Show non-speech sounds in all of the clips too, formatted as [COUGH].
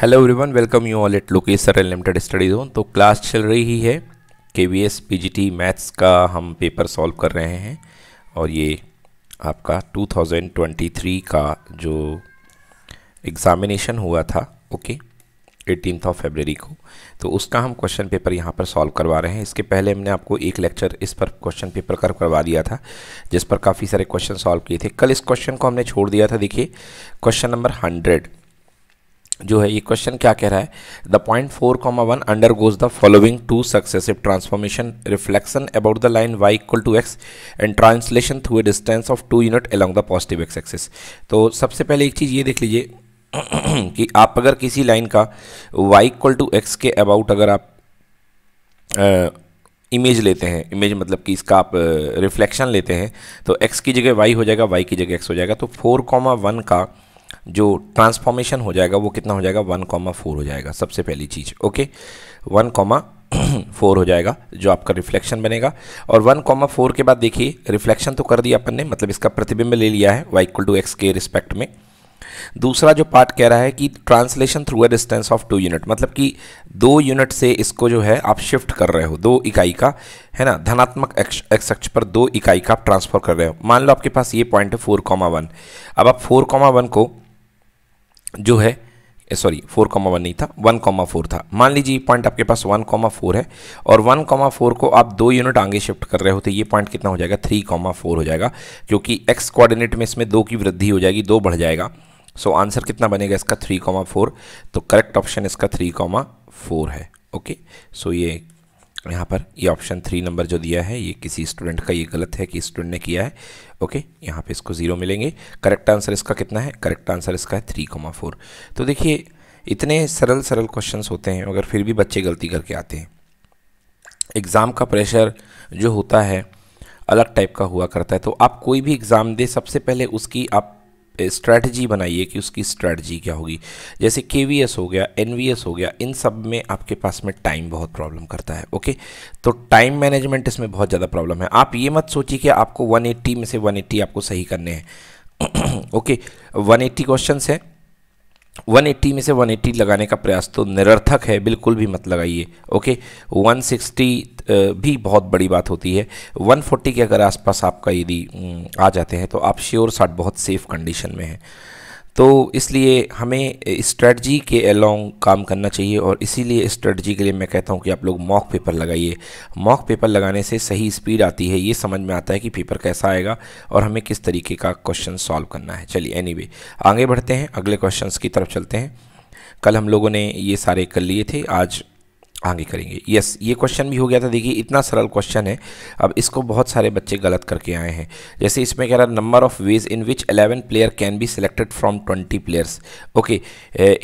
Hello everyone welcome you all at Lokesar limited study zone तो class चल रही है K V S P G T maths का हम पेपर सॉल्व कर रहे हैं और ये आपका 2023 का जो एग्ज़ामिनेशन हुआ था ओके एटीनथ ऑफ फेबररी को तो उसका हम क्वेश्चन पेपर यहाँ पर सॉल्व करवा रहे हैं इसके पहले हमने आपको एक लेक्चर इस पर क्वेश्चन पेपर कर करवा दिया था जिस पर काफ़ी सारे क्वेश्चन सॉल्व किए थे कल इस क्वेश्चन को हमने छोड़ दिया था देखिए क्वेश्चन नंबर हंड्रेड जो है ये क्वेश्चन क्या कह रहा है the point four comma one undergoes the following two successive transformation reflection about the line y equal to x and translation through a distance of two unit along the positive x axis तो सबसे पहले एक चीज़ ये देख लीजिए [CLEARS THROAT] कि आप अगर किसी लाइन का वाई इक्वल टू एक्स के अबाउट अगर आप इमेज लेते हैं इमेज मतलब कि इसका आप रिफ्लेक्शन लेते हैं तो एक्स की जगह वाई हो जाएगा वाई की जगह एक्स हो जाएगा तो फोर कॉमा वन का जो ट्रांसफॉर्मेशन हो जाएगा वो कितना हो जाएगा वन कॉमा फोर हो जाएगा सबसे पहली चीज़ ओके वन कॉमा फोर हो जाएगा जो आपका रिफ्लेक्शन बनेगा और वन कॉमा फोर के बाद देखिए रिफ्लेक्शन तो कर दिया अपन ने मतलब इसका प्रतिबिंब ले लिया है वाई इक्वल टू एक्स के रिस्पेक्ट में दूसरा जो पार्ट कह रहा है कि translation through a distance of two unit मतलब कि दो यूनिट से इसको जो है आप शिफ्ट कर रहे हो दो इकाई का है ना धनात्मक एक्स अक्ष पर दो इकाई का आप ट्रांसफर कर रहे हो मान लो आपके पास ये पॉइंट है फोर कॉमा वन अब आप फोर कॉमा वन को जो है सॉरी फोर कॉमा वन नहीं था वन कॉमा फोर था मान लीजिए पॉइंट आपके पास वन कॉमा फोर है और वन कॉमा फोर को आप दो यूनिट आगे शिफ्ट कर रहे हो तो ये पॉइंट कितना हो जाएगा थ्री कॉमा फोर हो जाएगा क्योंकि एक्स कोऑर्डिनेट में इसमें दो की वृद्धि हो जाएगी दो बढ़ जाएगा सो so, आंसर कितना बनेगा इसका थ्री कॉमा फोर तो करेक्ट ऑप्शन इसका थ्री कॉमा फोर है ओके सो so, ये यहाँ पर ये ऑप्शन थ्री नंबर जो दिया है ये किसी स्टूडेंट का ये गलत है कि स्टूडेंट ने किया है ओके यहाँ पे इसको ज़ीरो मिलेंगे करेक्ट आंसर इसका कितना है करेक्ट आंसर इसका है थ्री कोमा फोर तो देखिए इतने सरल सरल क्वेश्चन होते हैं मगर फिर भी बच्चे गलती करके आते हैं एग्ज़ाम का प्रेशर जो होता है अलग टाइप का हुआ करता है तो आप कोई भी एग्ज़ाम दे सबसे पहले उसकी आप स्ट्रैटेजी बनाइए कि उसकी स्ट्रैटेजी क्या होगी जैसे के हो गया एन हो गया इन सब में आपके पास में टाइम बहुत प्रॉब्लम करता है ओके तो टाइम मैनेजमेंट इसमें बहुत ज़्यादा प्रॉब्लम है आप ये मत सोचिए कि आपको 180 में से 180 आपको सही करने हैं ओके 180 क्वेश्चंस हैं 180 में से 180 लगाने का प्रयास तो निरर्थक है बिल्कुल भी मत लगाइए ओके 160 भी बहुत बड़ी बात होती है 140 के अगर आसपास आपका यदि आ जाते हैं तो आप श्योर साठ बहुत सेफ़ कंडीशन में हैं तो इसलिए हमें स्ट्रेटजी के अलॉन्ग काम करना चाहिए और इसीलिए स्ट्रेटजी के लिए मैं कहता हूँ कि आप लोग मॉक पेपर लगाइए मॉक पेपर लगाने से सही स्पीड आती है ये समझ में आता है कि पेपर कैसा आएगा और हमें किस तरीके का क्वेश्चन सॉल्व करना है चलिए एनीवे anyway, आगे बढ़ते हैं अगले क्वेश्चन की तरफ चलते हैं कल हम लोगों ने ये सारे कर लिए थे आज आगे करेंगे यस ये क्वेश्चन भी हो गया था देखिए इतना सरल क्वेश्चन है अब इसको बहुत सारे बच्चे गलत करके आए हैं जैसे इसमें कह रहा number of ways in which 11 player can be selected from 20 players okay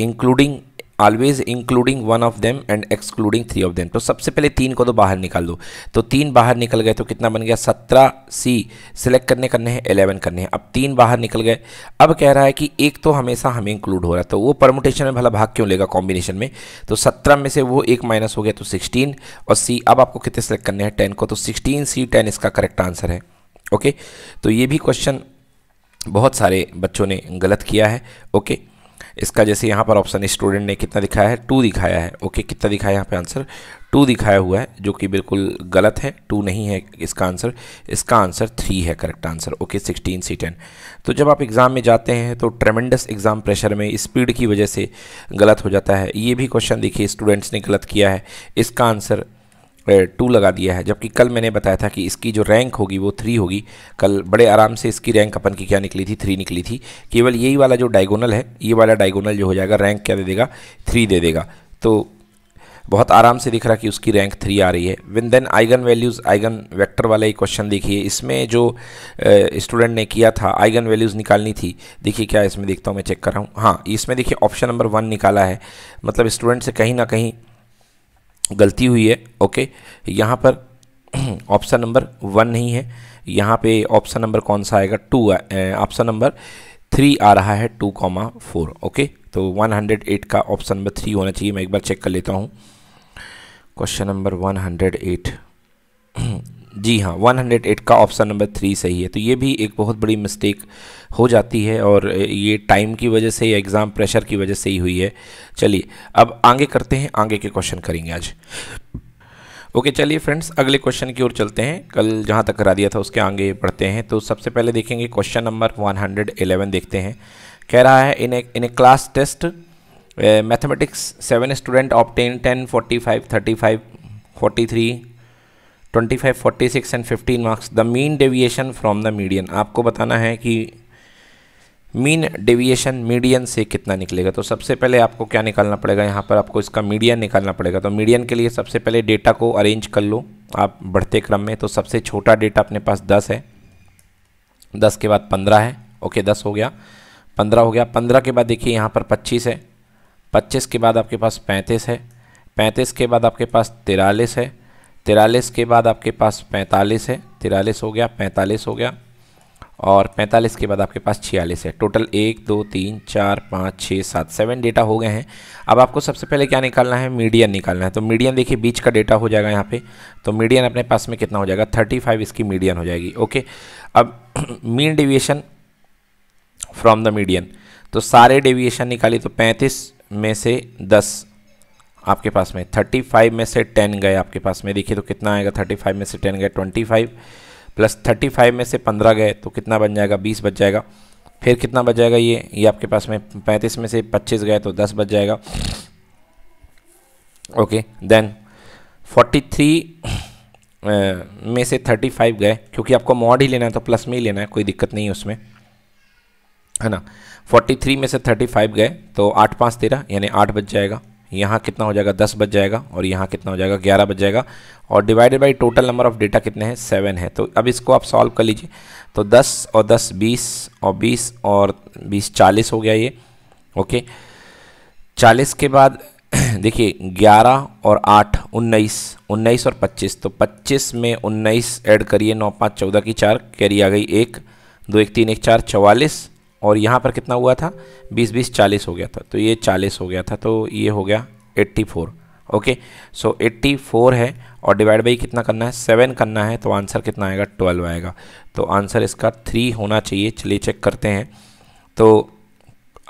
including always including one of them and excluding three of them तो सबसे पहले तीन को तो बाहर निकाल दो तो तीन बाहर निकल गए तो कितना बन गया सत्रह सी सिलेक्ट करने करने हैं एलेवन करने हैं अब तीन बाहर निकल गए अब कह रहा है कि एक तो हमेशा हमें इंक्लूड हो रहा है तो वो परमोटेशन में भला भाग क्यों लेगा कॉम्बिनेशन में तो सत्रह में से वो एक माइनस हो गया तो सिक्सटीन और सी अब आपको कितने सेलेक्ट करने हैं टेन को तो सिक्सटीन सी टेन इसका करेक्ट आंसर है ओके तो ये भी क्वेश्चन बहुत सारे बच्चों ने गलत किया है ओके इसका जैसे यहाँ पर ऑप्शन स्टूडेंट ने कितना दिखाया है टू दिखाया है ओके कितना दिखाया है यहाँ पे आंसर टू दिखाया हुआ है जो कि बिल्कुल गलत है टू नहीं है इसका आंसर इसका आंसर थ्री है correct answer okay sixteen C ten तो जब आप एग्ज़ाम में जाते हैं तो ट्रेमेंडस एग्ज़ाम प्रेशर में स्पीड की वजह से गलत हो जाता है ये भी क्वेश्चन देखिए स्टूडेंट्स ने गलत किया है इसका आंसर टू लगा दिया है जबकि कल मैंने बताया था कि इसकी जो रैंक होगी वो थ्री होगी कल बड़े आराम से इसकी रैंक अपन की क्या निकली थी थ्री निकली थी केवल यही वाला जो डायगोनल है ये वाला डायगोनल जो हो जाएगा रैंक क्या दे देगा थ्री दे देगा तो बहुत आराम से दिख रहा कि उसकी रैंक थ्री आ रही है विन then eigen values eigen vector वाला ही क्वेश्चन देखिए इसमें जो स्टूडेंट ने किया था आइगन वैल्यूज़ निकालनी थी देखिए क्या इसमें देखता हूँ मैं चेक कर रहा हूँ हाँ इसमें देखिए ऑप्शन नंबर वन निकाला है मतलब स्टूडेंट से कहीं ना कहीं गलती हुई है ओके यहाँ पर ऑप्शन नंबर वन नहीं है यहाँ पे ऑप्शन नंबर कौन सा आएगा टू ऑप्शन नंबर थ्री आ रहा है टू कॉमा फोर ओके तो वन हंड्रेड एट का ऑप्शन नंबर थ्री होना चाहिए मैं एक बार चेक कर लेता हूँ question number one hundred eight जी हाँ 108 का ऑप्शन नंबर थ्री सही है तो ये भी एक बहुत बड़ी मिस्टेक हो जाती है और ये टाइम की वजह से या एग्ज़ाम प्रेशर की वजह से ही हुई है चलिए अब आगे करते हैं आगे के क्वेश्चन करेंगे आज ओके चलिए फ्रेंड्स अगले क्वेश्चन की ओर चलते हैं कल जहाँ तक करा दिया था उसके आगे पढ़ते हैं तो सबसे पहले देखेंगे क्वेश्चन नंबर 111 देखते हैं कह रहा है in a in a class test mathematics seven student obtain ten forty five thirty five forty three twenty five forty six and fifteen marks the mean deviation from the median आपको बताना है कि mean deviation median से कितना निकलेगा तो सबसे पहले आपको क्या निकालना पड़ेगा यहाँ पर आपको इसका मीडियन निकालना पड़ेगा तो मीडियन के लिए सबसे पहले डेटा को अरेंज कर लो आप बढ़ते क्रम में तो सबसे छोटा डेटा अपने पास दस है दस के बाद पंद्रह है ओके दस हो गया पंद्रह हो गया पंद्रह के बाद देखिए यहाँ पर पच्चीस है पच्चीस के बाद आपके पास पैंतीस है पैंतीस के बाद आपके पास तिरालीस है तिरालीस के बाद आपके पास पैंतालीस है तिरालीस हो गया पैंतालीस हो गया और पैंतालीस के बाद आपके पास छियालीस है टोटल एक दो तीन चार पाँच छः सात सेवन डेटा हो गए हैं अब आपको सबसे पहले क्या निकालना है मीडियन निकालना है तो मीडियन देखिए बीच का डेटा हो जाएगा यहाँ पे तो मीडियन अपने पास में कितना हो जाएगा थर्टी फाइव इसकी मीडियन हो जाएगी ओके अब [CLEARS THROAT] mean deviation from the median तो सारे डेविएशन निकाली तो पैंतीस में से दस आपके पास में 35 में से 10 गए आपके पास में देखिए तो कितना आएगा 35 में से 10 गए 25 प्लस 35 में से 15 गए तो कितना बन जाएगा 20 बच जाएगा फिर कितना बच जाएगा ये ये आपके पास में 35 में से 25 गए तो 10 बच जाएगा ओके देन 43 में से 35 गए क्योंकि आपको मॉड ही लेना है तो प्लस में ही लेना है कोई दिक्कत नहीं है उसमें है ना 43 में से 35 गए तो आठ पाँच तेरह यानी आठ बच जाएगा यहाँ कितना हो जाएगा दस बज जाएगा और यहाँ कितना हो जाएगा ग्यारह बज जाएगा और divided by total number of data कितने हैं सेवन है तो अब इसको आप सॉल्व कर लीजिए तो दस और दस बीस और बीस और बीस चालीस हो गया ये ओके चालीस के बाद [CLEARS THROAT] देखिए ग्यारह और आठ उन्नीस उन्नीस और पच्चीस तो पच्चीस में उन्नीस ऐड करिए नौ पाँच चौदह की चार कैरी आ गई एक दो एक तीन एक चार चवालीस और यहाँ पर कितना हुआ था बीस बीस चालीस हो गया था तो ये चालीस हो गया था तो ये हो गया eighty four okay so eighty four है और डिवाइड बाई कितना करना है सेवन करना है तो आंसर कितना आएगा ट्वेल्व आएगा तो आंसर इसका थ्री होना चाहिए चलिए चेक करते हैं तो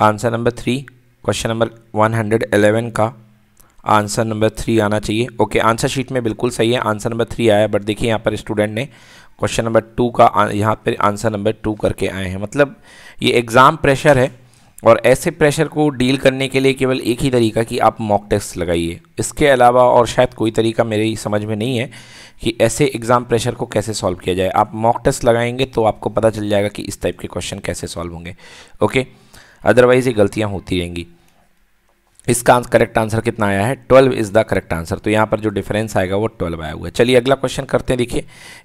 answer number three question number one hundred eleven का आंसर नंबर थ्री आना चाहिए ओके आंसर शीट में बिल्कुल सही है आंसर नंबर थ्री आया बट देखिए यहाँ पर स्टूडेंट ने क्वेश्चन नंबर टू का यहाँ पर आंसर नंबर टू करके आए हैं मतलब ये एग्ज़ाम प्रेशर है और ऐसे प्रेशर को डील करने के लिए केवल एक ही तरीका कि आप मॉक टेस्ट लगाइए इसके अलावा और शायद कोई तरीका मेरे समझ में नहीं है कि ऐसे एग्ज़ाम प्रेशर को कैसे सॉल्व किया जाए आप मॉक टेस्ट लगाएंगे तो आपको पता चल जाएगा कि इस टाइप के क्वेश्चन कैसे सॉल्व होंगे ओके अदरवाइज़ ये गलतियाँ होती रहेंगी इसका करेक्ट आंसर कितना आया है twelve is the correct answer तो यहाँ पर जो डिफरेंस आएगा वो ट्वेल्व आया हुआ है चलिए अगला क्वेश्चन करते हैं देखिए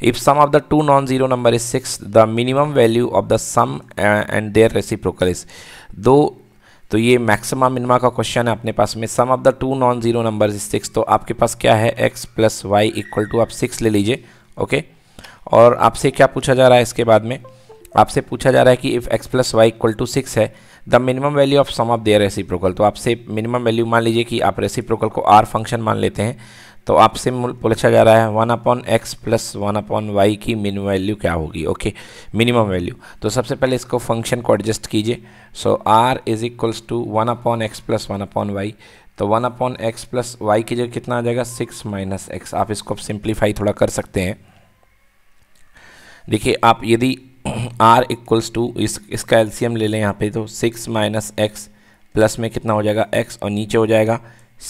if sum of the two non zero number is six the minimum value of the sum and their reciprocal is दो तो ये मैक्सिमम मिनिमा का क्वेश्चन है अपने पास में sum of the two non zero number is six तो आपके पास क्या है x plus y equal to आप सिक्स ले लीजिए ओके और आपसे क्या पूछा जा रहा है इसके बाद में आपसे पूछा जा रहा है कि if x plus y equal to six है the minimum value of sum of their reciprocal तो आपसे मिनिमम वैल्यू मान लीजिए कि आप रेसिप्रोकल को आर फंक्शन मान लेते हैं तो आपसे पूछा जा रहा है one upon x plus one upon y की मिनिमम वैल्यू क्या होगी ओके मिनिमम वैल्यू तो सबसे पहले इसको फंक्शन को एडजस्ट कीजिए so r is equals to one upon x plus one upon y तो one upon x plus y की जगह कितना आ जाएगा सिक्स माइनस एक्स आप इसको सिंप्लीफाई थोड़ा कर सकते हैं देखिए आप यदि आर इक्वल्स टू इस इसका एल्सीयम ले लें यहाँ पे तो सिक्स माइनस एक्स प्लस में कितना हो जाएगा एक्स और नीचे हो जाएगा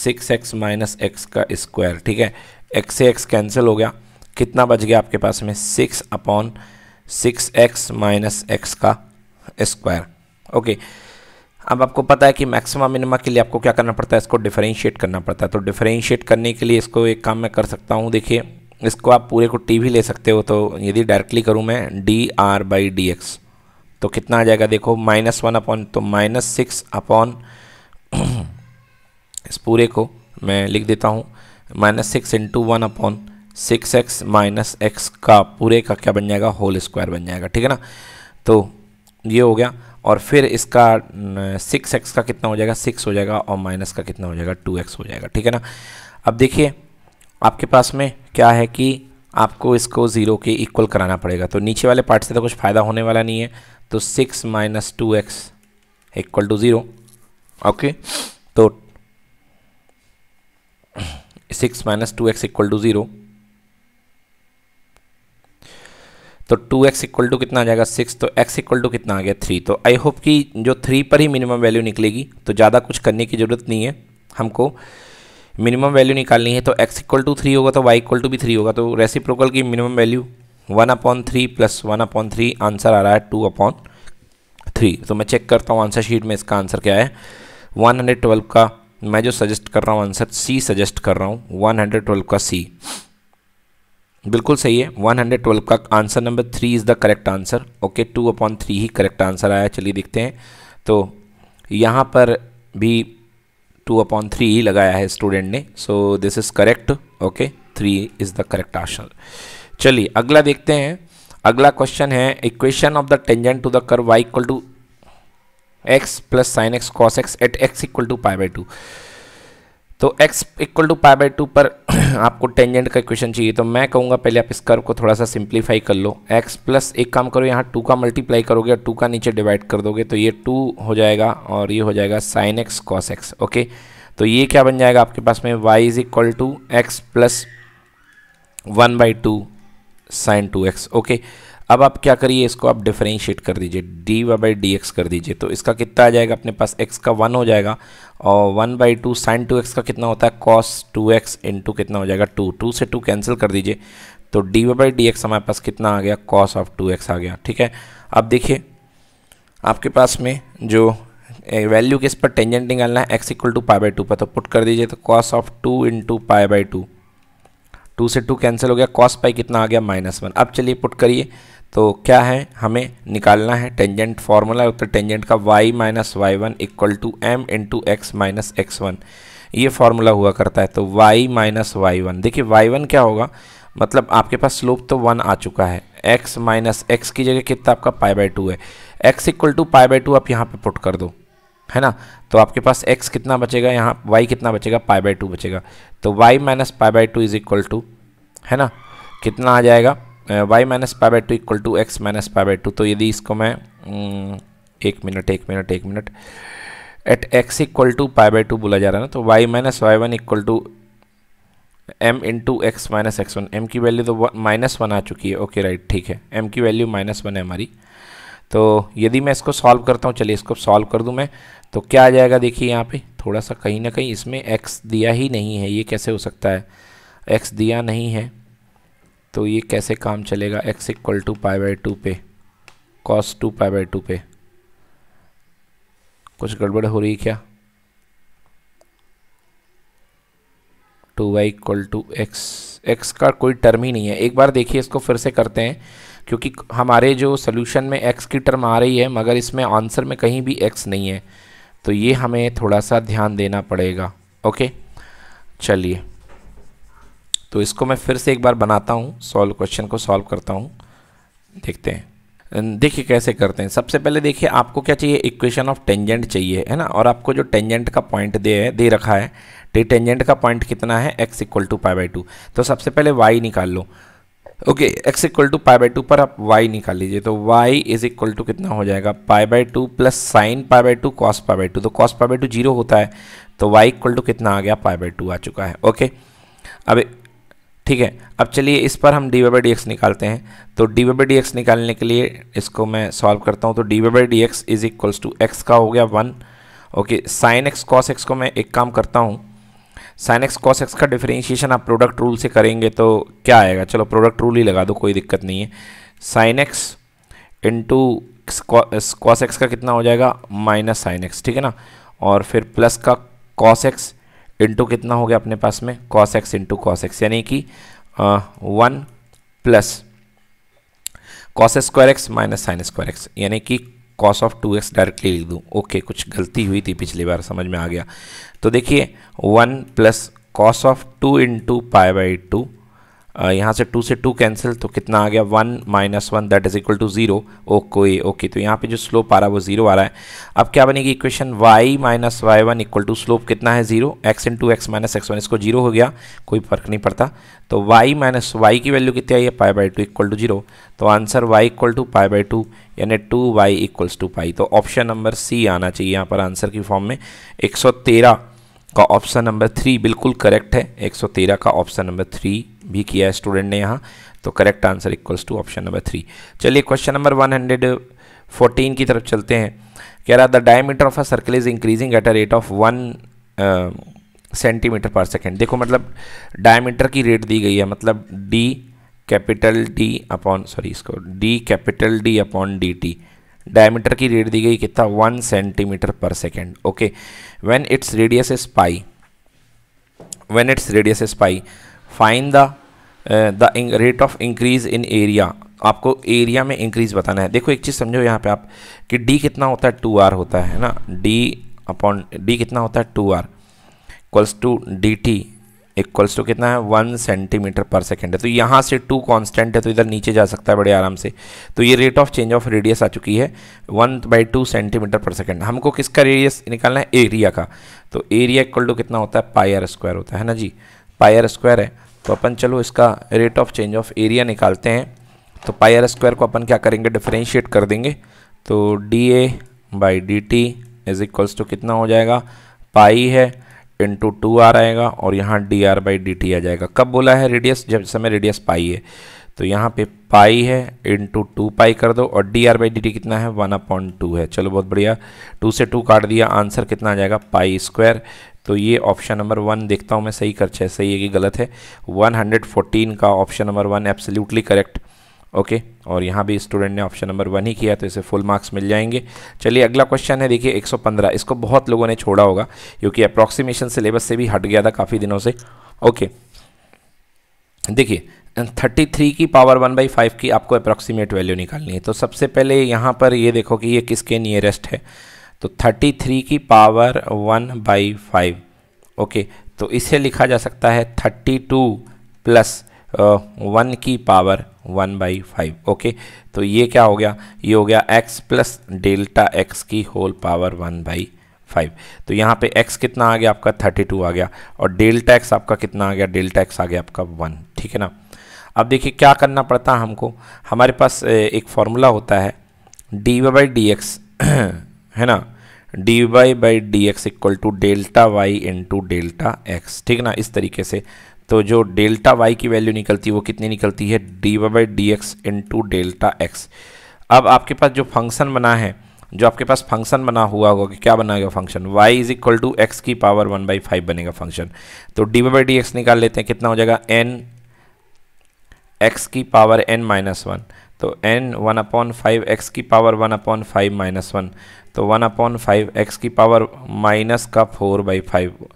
सिक्स एक्स माइनस एक्स का स्क्वायर ठीक है एक्स से एक्स कैंसिल हो गया कितना बच गया आपके पास में six upon six x minus x का स्क्वायर ओके अब आपको पता है कि मैक्सिमा मिनिमा के लिए आपको क्या करना पड़ता है इसको डिफरेंशिएट करना पड़ता है तो डिफरेंशिएट करने के लिए इसको एक काम मैं कर सकता हूँ देखिए इसको आप पूरे को टी भी ले सकते हो तो यदि डायरेक्टली करूँ मैं d r by d x तो कितना आ जाएगा देखो माइनस वन अपॉन तो माइनस सिक्स अपॉन इस पूरे को मैं लिख देता हूँ minus six into one upon six x minus x का पूरे का क्या बन जाएगा होल स्क्वायर बन जाएगा ठीक है ना तो ये हो गया और फिर इसका सिक्स एक्स का कितना हो जाएगा सिक्स हो जाएगा और माइनस का कितना हो जाएगा टू एक्स हो जाएगा ठीक है ना अब देखिए आपके पास में क्या है कि आपको इसको ज़ीरो के इक्वल कराना पड़ेगा तो नीचे वाले पार्ट से तो कुछ फ़ायदा होने वाला नहीं है तो six minus two x equal to zero okay तो six minus two x equal to zero तो टू एक्स इक्वल टू कितना आ जाएगा सिक्स तो एक्स इक्वल टू कितना आ गया थ्री तो आई होप कि जो थ्री पर ही मिनिमम वैल्यू निकलेगी तो ज़्यादा कुछ करने की ज़रूरत नहीं है हमको मिनिमम वैल्यू निकालनी है तो एक्स इक्वल टू थ्री होगा तो वाई इक्वल टू भी थ्री होगा तो रेसिप्रोकल की minimum value one upon three plus one upon three answer आ रहा है टू अपॉन थ्री तो मैं चेक करता हूँ आंसर शीट में इसका आंसर क्या है वन हंड्रेड ट्वेल्व का मैं जो सजेस्ट कर रहा हूँ आंसर सी सजेस्ट कर रहा हूँ वन हंड्रेड ट्वेल्व का सी बिल्कुल सही है वन हंड्रेड ट्वेल्व का answer number three is the correct answer okay two upon three ही करेक्ट आंसर आया चलिए देखते हैं तो यहाँ पर भी टू अपॉन थ्री लगाया है स्टूडेंट ने so this is correct okay three is the correct answer चलिए अगला देखते हैं अगला क्वेश्चन है equation of the tangent to the curve y equal to x plus sine x cos x at x equal to pi by two तो x equal to pi by two पर [CLEARS THROAT] आपको tangent का equation चाहिए तो मैं कहूँगा पहले आप इस कर्व को थोड़ा सा सिंप्लीफाई कर लो x प्लस एक काम करो यहाँ टू का मल्टीप्लाई करोगे और टू का नीचे डिवाइड कर दोगे तो ये टू हो जाएगा और ये हो जाएगा sine x cos x okay तो ये क्या बन जाएगा आपके पास में y is equal to x plus one by two sine two x okay अब आप क्या करिए इसको आप डिफ्रेंशिएट कर दीजिए d y by d x कर दीजिए तो इसका कितना आ जाएगा अपने पास एक्स का वन हो जाएगा और one by two sine two x का कितना होता है कॉस टू एक्स इंटू कितना हो जाएगा टू टू से टू कैंसिल कर दीजिए तो d y by d x हमारे पास कितना आ गया कॉस ऑफ टू एक्स आ गया ठीक है अब देखिए आपके पास में जो वैल्यू किस पर टेंजेंट निकालना है x equal to pi by two पर तो पुट कर दीजिए तो cos of two into pi by two two से टू कैंसिल हो गया कॉस पाई कितना आ गया माइनस वन अब चलिए पुट करिए तो क्या है हमें निकालना है टेंजेंट फार्मूला तो टेंजेंट का y minus y one equal to m into x minus x one ये फार्मूला हुआ करता है तो वाई माइनस वाई वन देखिए वाई वन क्या होगा मतलब आपके पास स्लोप तो वन आ चुका है एक्स माइनस एक्स की जगह कितना आपका पाई बाई टू है x equal to pi by two आप यहाँ पे पुट कर दो है ना तो आपके पास एक्स कितना बचेगा यहाँ वाई कितना बचेगा पाई बाई टू बचेगा तो y minus pi by two is equal to है ना कितना आ जाएगा y minus pi by two equal to x minus pi by two तो यदि इसको मैं mm, एक मिनट एक मिनट एक minute at x equal to pi by two बोला जा रहा है ना तो y minus y one equal to m into x minus x one m की वैल्यू तो माइनस वन आ चुकी है ओके राइट ठीक है एम की वैल्यू माइनस वन है हमारी तो यदि मैं इसको सॉल्व करता हूँ चलिए इसको सॉल्व कर दूँ मैं तो क्या आ जाएगा देखिए यहाँ पे थोड़ा सा कहीं ना कहीं इसमें एक्स दिया ही नहीं है ये कैसे हो सकता है एक्स दिया नहीं है तो ये कैसे काम चलेगा x equal to pi by two पे cos two pi by two पे कुछ गड़बड़ हो रही है क्या to y equal to x x का कोई टर्म ही नहीं है एक बार देखिए इसको फिर से करते हैं क्योंकि हमारे जो सोल्यूशन में एक्स की टर्म आ रही है मगर इसमें आंसर में कहीं भी एक्स नहीं है तो ये हमें थोड़ा सा ध्यान देना पड़ेगा ओके चलिए तो इसको मैं फिर से एक बार बनाता हूँ सॉल्व क्वेश्चन को सॉल्व करता हूँ देखते हैं देखिए कैसे करते हैं सबसे पहले देखिए आपको क्या चाहिए इक्वेशन ऑफ टेंजेंट चाहिए है ना और आपको जो टेंजेंट का पॉइंट दे है दे रखा है टे तो टेंजेंट का पॉइंट कितना है x equal to pi by two तो सबसे पहले वाई निकाल लो okay x equal to pi by two पर आप वाई निकाल लीजिए तो वाई इज इक्वल टू कितना हो जाएगा pi by two plus sine pi by two cos pi by two तो cos pi by two zero होता है तो वाई इक्वल टू कितना आ गया पाई बाई टू आ चुका है ओके okay? अब ठीक है अब चलिए इस पर हम डी वाई डी एक्स निकालते हैं तो डी वाई डी एक्स निकालने के लिए इसको मैं सॉल्व करता हूँ तो d y d x is equals to x का हो गया one okay sine x cos x को मैं एक काम करता हूँ साइन एक्स कॉस एक्स का डिफ्रेंशिएशन आप प्रोडक्ट रूल से करेंगे तो क्या आएगा चलो प्रोडक्ट रूल ही लगा दो कोई दिक्कत नहीं है sine x into cos x का कितना हो जाएगा माइनस साइन एक्स ठीक है ना और फिर प्लस का कॉस एक्स इंटू कितना हो गया अपने पास में cos x into cos x यानी कि one plus cos square x minus sine square x यानी कि cos of two x directly लिख दूँ ओके कुछ गलती हुई थी पिछली बार समझ में आ गया तो देखिए one plus cos of two into pi by two यहाँ से टू से टू कैंसिल तो कितना आ गया one minus one that is equal to zero okay okay तो यहाँ पे जो स्लोप आ रहा है वो ज़ीरो आ रहा है अब क्या बनेगी equation y minus y one equal to slope कितना है zero x into x minus x one इसको जीरो हो गया कोई फर्क नहीं पड़ता तो वाई माइनस वाई की वैल्यू कितनी आई है pi by two equal to zero तो answer y equal to pi by two यानी two y equals to pi तो ऑप्शन नंबर सी आना चाहिए यहाँ पर आंसर की फॉर्म में एक सौ तेरह का ऑप्शन नंबर थ्री बिल्कुल करेक्ट है 113 का ऑप्शन नंबर थ्री भी किया है स्टूडेंट ने यहाँ तो correct answer equals to option number three चलिए क्वेश्चन नंबर 114 की तरफ चलते हैं कह रहा the diameter of a circle is increasing at a rate of one centimetre पर सेकेंड देखो मतलब डायमीटर की रेट दी गई है मतलब d capital d upon sorry इसको d capital d upon d t diameter की रेट दी गई कितना वन सेंटीमीटर पर second okay okay. when its radius is pi when its radius is pi find the uh, the rate of increase in area आपको area में increase बताना है देखो एक चीज़ समझो यहाँ पे आप कि डी कितना होता है टू आर होता है ना डी अपॉन डी कितना होता है two r equals to d t equals to तो कितना है वन सेंटीमीटर पर सेकेंड है तो यहाँ से टू कांस्टेंट है तो इधर नीचे जा सकता है बड़े आराम से तो ये rate of change of radius आ चुकी है वन बाई टू सेंटीमीटर पर सेकेंड हमको किसका रेडियस निकालना है एरिया का तो एरिया इक्वल टू कितना होता है पायर स्क्वायर होता है ना जी पायर स्क्वायर है तो अपन चलो इसका rate of change of area निकालते हैं तो पायर स्क्वायर को अपन क्या करेंगे डिफ्रेंशिएट कर देंगे तो d A by d t is equals to कितना हो जाएगा पाई है इंटू टू आर आएगा और यहाँ d r by d t आ जाएगा कब बोला है रेडियस जब समय रेडियस पाई है तो यहाँ पे पाई है इंटू टू पाई कर दो और d r by d t कितना है वन अपॉइंट टू है चलो बहुत बढ़िया टू से टू काट दिया आंसर कितना आ जाएगा पाई स्क्वायर तो ये ऑप्शन नंबर वन देखता हूँ मैं सही कर सही है कि गलत है फोर्टीन का option number one absolutely correct okay और यहाँ भी स्टूडेंट ने ऑप्शन नंबर वन ही किया तो इसे फुल मार्क्स मिल जाएंगे चलिए अगला क्वेश्चन है देखिए 115 इसको बहुत लोगों ने छोड़ा होगा क्योंकि अप्रॉक्सीमेशन सिलेबस से भी हट गया था काफ़ी दिनों से ओके देखिए 33 की पावर वन बाई फाइव की आपको अप्रॉक्सीमेट वैल्यू निकालनी है तो सबसे पहले यहाँ पर ये देखो कि ये किसके नियरेस्ट है तो 33 की power one by five okay तो इसे लिखा जा सकता है 32 प्लस वन की power one by five okay तो ये क्या हो गया ये हो गया एक्स प्लस डेल्टा एक्स की whole power one by five तो यहाँ पे एक्स कितना आ गया आपका थर्टी टू आ गया और डेल्टा एक्स आपका कितना आ गया डेल्टा एक्स आ गया आपका वन ठीक है ना अब देखिए क्या करना पड़ता है हमको हमारे पास एक फॉर्मूला होता है d y by d x है ना d y by d x equal to delta y into delta x ठीक ना इस तरीके से तो जो डेल्टा वाई की वैल्यू निकलती है वो कितनी निकलती है d y by d x into delta x अब आपके पास जो फंक्शन बना है जो आपके पास फंक्शन बना हुआ होगा कि क्या बनाएगा function y is equal to x की पावर वन बाई फाइव बनेगा फंक्शन तो d y by d x निकाल लेते हैं कितना हो जाएगा n x की पावर n माइनस वन तो n one upon five x की power one upon five minus one तो वन अपॉन फाइव एक्स की पावर माइनस का फोर बाई फाइव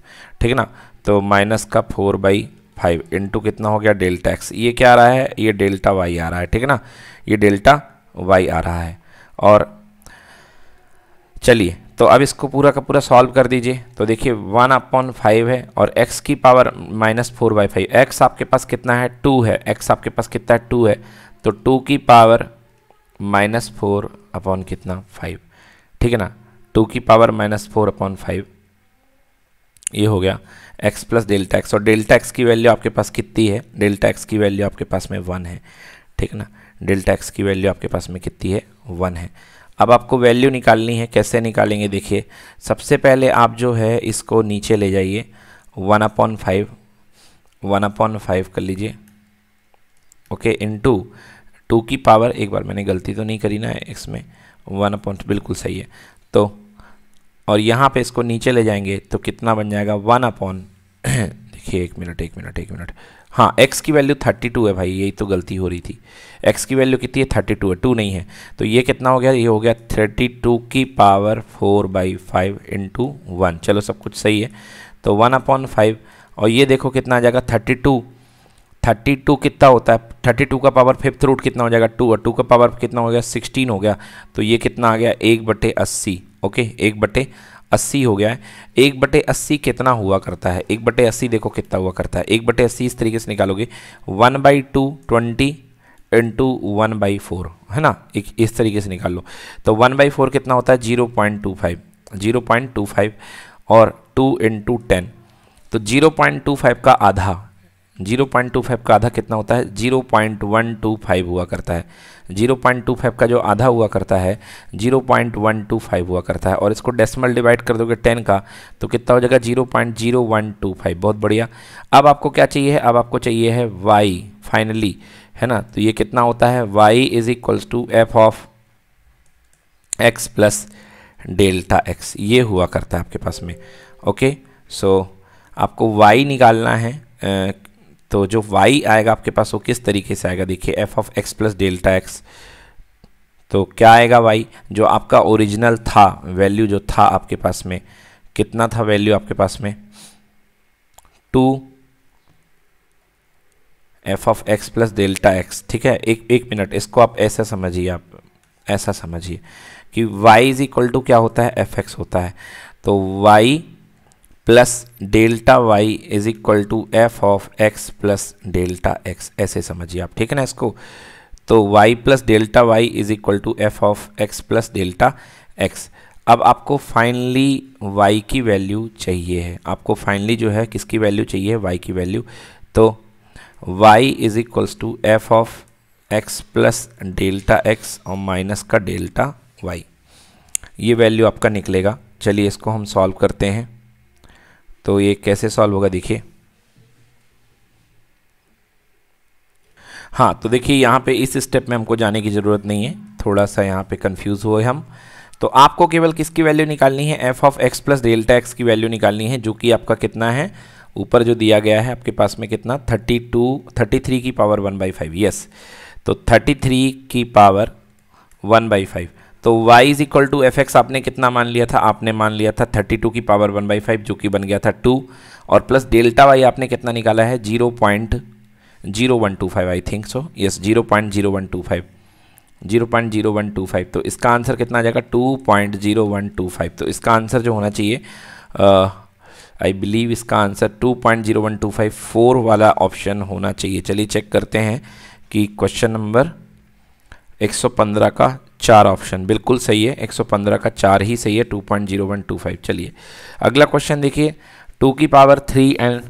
ठीक है ना तो माइनस का फोर बाई फाइव इंटू कितना हो गया डेल्टा एक्स ये क्या आ रहा है ये डेल्टा वाई आ रहा है ठीक है ना ये डेल्टा वाई आ रहा है और चलिए तो अब इसको पूरा का पूरा सॉल्व कर दीजिए तो देखिए वन अपॉन फाइव है और एक्स की power minus four by five x आपके पास कितना है टू है एक्स आपके पास कितना है टू है तो टू की पावर माइनस फोर अपॉन कितना फाइव ठीक है ना टू की power minus four upon five ये हो गया एक्स प्लस डेल्टा एक्स और डेल्टा एक्स की वैल्यू आपके पास कितनी है डेल्टा एक्स की वैल्यू आपके पास में वन है ठीक ना डेल्टा एक्स की वैल्यू आपके पास में कितनी है वन है अब आपको वैल्यू निकालनी है कैसे निकालेंगे देखिए सबसे पहले आप जो है इसको नीचे ले जाइए one upon five one upon five कर लीजिए ओके इन टू टू की पावर एक बार मैंने गलती तो नहीं करी ना इसमें वन अपॉन बिल्कुल सही है तो और यहाँ पे इसको नीचे ले जाएंगे तो कितना बन जाएगा वन अपॉन [CLEARS THROAT] देखिए एक मिनट एक मिनट एक मिनट हाँ x की वैल्यू 32 है भाई यही तो गलती हो रही थी x की वैल्यू कितनी है 32 है टू नहीं है तो ये कितना हो गया ये हो गया 32 की power 4 by five into one चलो सब कुछ सही है तो वन अपॉन फाइव और ये देखो कितना आ जाएगा 32 थर्टी टू कितना होता है थर्टी टू का पावर फिफ्थ रूट कितना हो जाएगा टू और टू का पावर कितना हो गया सिक्सटीन हो गया तो ये कितना आ गया एक बटे अस्सी ओके एक बटे अस्सी हो गया है एक बटे अस्सी कितना हुआ करता है एक बटे अस्सी देखो कितना हुआ करता है एक बटे अस्सी इस तरीके से निकालोगे one by two twenty into one by four है ना एक इस तरीके से निकाल लो तो वन बाई फोर कितना होता है zero point two five zero point two five और टू इंटू टेन तो जीरो पॉइंट टू फाइव का आधा जीरो पॉइंट टू फाइव का आधा कितना होता है zero point one two five हुआ करता है जीरो पॉइंट टू फाइव का जो आधा हुआ करता है zero point one two five हुआ करता है और इसको डेसिमल डिवाइड कर दोगे टेन का तो कितना हो जाएगा zero point zero one two five बहुत बढ़िया अब आपको क्या चाहिए है अब आपको चाहिए है वाई फाइनली है ना तो ये कितना होता है y is equals to f of x plus delta x ये हुआ करता है आपके पास में ओके सो so, आपको वाई निकालना है तो जो वाई आएगा आपके पास वो किस तरीके से आएगा देखिए f of x plus delta x तो क्या आएगा वाई जो आपका ओरिजिनल था वैल्यू जो था आपके पास में कितना था वैल्यू आपके पास में two f of x plus delta x ठीक है एक एक मिनट इसको आप ऐसा समझिए आप ऐसा समझिए कि y इज इक्वल टू क्या होता है एफ एक्स होता है तो y plus delta y is equal to f of x plus delta x ऐसे समझिए आप ठीक है ना इसको तो y plus delta y is equal to f of x plus delta x अब आपको फाइनली y की वैल्यू चाहिए है आपको फाइनली जो है किसकी वैल्यू चाहिए y की वैल्यू तो y is equals to f of x plus delta x और माइनस का डेल्टा y ये वैल्यू आपका निकलेगा चलिए इसको हम सॉल्व करते हैं तो ये कैसे सॉल्व होगा देखिए हाँ तो देखिए यहाँ पे इस स्टेप में हमको जाने की ज़रूरत नहीं है थोड़ा सा यहाँ पे कंफ्यूज हुए हम तो आपको केवल किसकी वैल्यू निकालनी है f of x plus delta x की वैल्यू निकालनी है जो कि आपका कितना है ऊपर जो दिया गया है आपके पास में कितना थर्टी टू थर्टी थ्री की power one by five yes तो थर्टी थ्री की पावर वन बाई फाइव तो y is equal to f x आपने कितना मान लिया था आपने मान लिया था 32 की पावर 1 बाई फाइव जो कि बन गया था 2 और प्लस डेल्टा y आपने कितना निकाला है 0.0125 I think so yes zero zero zero zero point point one one two five two five तो इसका आंसर कितना आ जाएगा two two point zero one five तो इसका आंसर जो होना चाहिए आई uh, बिलीव इसका answer two two point zero one five four वाला ऑप्शन होना चाहिए चलिए चेक करते हैं कि क्वेश्चन नंबर 115 का चार ऑप्शन बिल्कुल सही है 115 का चार ही सही है 2.0125 चलिए अगला क्वेश्चन देखिए टू की power three and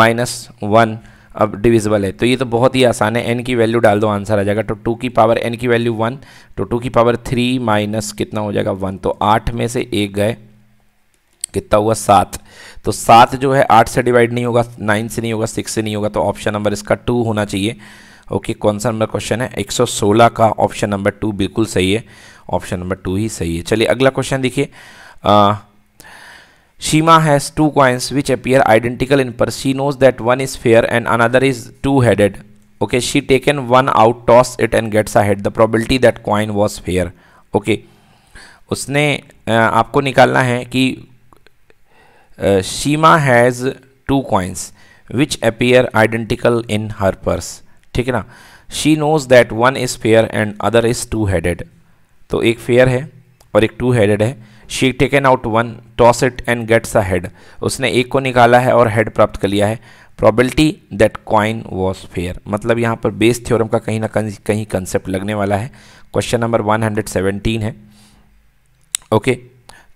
minus one अब डिविजिबल है तो ये तो बहुत ही आसान है एन की वैल्यू डाल दो आंसर आ जाएगा तो टू की पावर एन की वैल्यू वन तो टू की पावर थ्री माइनस कितना हो जाएगा वन तो आठ में से एक गए कितना हुआ सात तो सात जो है आठ से डिवाइड नहीं होगा नाइन से नहीं होगा सिक्स से नहीं होगा तो ऑप्शन नंबर इसका टू होना चाहिए ओके कौन सा नंबर क्वेश्चन है 116 का ऑप्शन नंबर टू बिल्कुल सही है ऑप्शन नंबर टू ही सही है चलिए अगला क्वेश्चन देखिए Seema has two coins which appear identical in purse she knows that one is fair and another is two headed okay she taken one out toss it and gets a head the probability that coin was fair okay उसने uh, आपको निकालना है कि Seema has two coins which appear identical in her purse ठीक है ना she knows that one is fair and other is two headed तो एक फेयर है और एक टू हेडेड है she taken out one toss it and gets a head उसने एक को निकाला है और हेड प्राप्त कर लिया है probability that coin was fair मतलब यहाँ पर बेस थ्योरम का कहीं ना कहीं कहीं कंसेप्ट लगने वाला है क्वेश्चन नंबर 117 है ओके okay,